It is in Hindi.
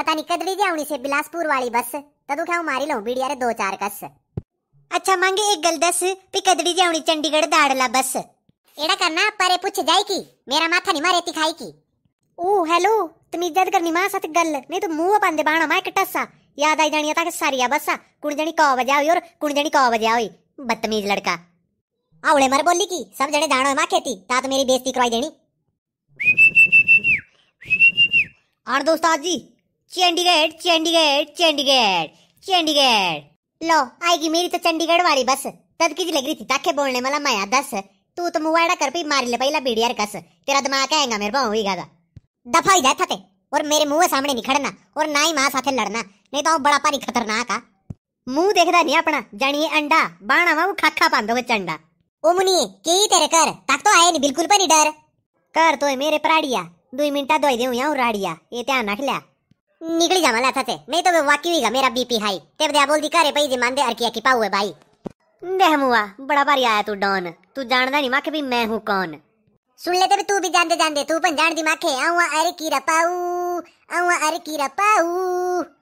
पता नहीं कदली जाऊनी से बिलासपुर वाली बस तदू क्या मारी लो बीड़ी यार दो चार कस अच्छा मांगे एक गल दस भी कदड़ी जाऊनी चंडीगढ़ दाड़ला बस एड़ा करना परे पूछ जाई की मेरा माथा नहीं मारे खाई की ओ हेलो तुम इज्जत करनी मां साथ गल नहीं तो मुंह बंद बाणा मां टस्सा याद आई जानी तक सारिया बसा कुण जनी कौ बजा हुई और कुण जनी कौ बजा हुई बदतमीज लड़का आवले मर बोली की सब जने जानो मां खेती ता तो मेरी बेइज्जती करवाई देनी और दोस्त आज जी चंडीगढ़ चंडीगढ़ चंडीगढ़ चंडीगढ़ लो आएगी मेरी तो चंडीगढ़ वाली बस तद की लग रही थी ताके बोलने वाला माया दस तू तो मुवाड़ा कर पी मार ले पहला बीडीआर कस तेरा दिमाग आएगा मेरे पास गा गादा दफा ही जाता और मेरे मुंह सामने नहीं खड़ना और ना ही मां साथ लड़ना नहीं तो बड़ा पानी खतरनाक आ हाँ। मुंह देखदा नहीं अपना जानिए अंडा बाणा वा खाखा पांदो के चंडा ओ मुनि के तेरे कर तक तो आए नहीं बिल्कुल पर डर कर तो मेरे प्राड़िया दुई मिनटा दो दे राड़िया ये ध्यान रख लिया निकली જા માલા થતે मैं तो वाकई હીગા मेरा बीपी हाई ते बदया बोल તે બધા બોલતી કરે પઈ જે માંદે અરકિયા पाऊ है भाई देहमुआ बड़ा भारी आया तू डॉन तू जानदा नहीं माखे भी मैं हूं कौन सुन ले तेरे तू भी जानदे जानदे तू पण जान दी माखे आऊँ अरे की रपाऊ आऊँ अरे की रपाऊ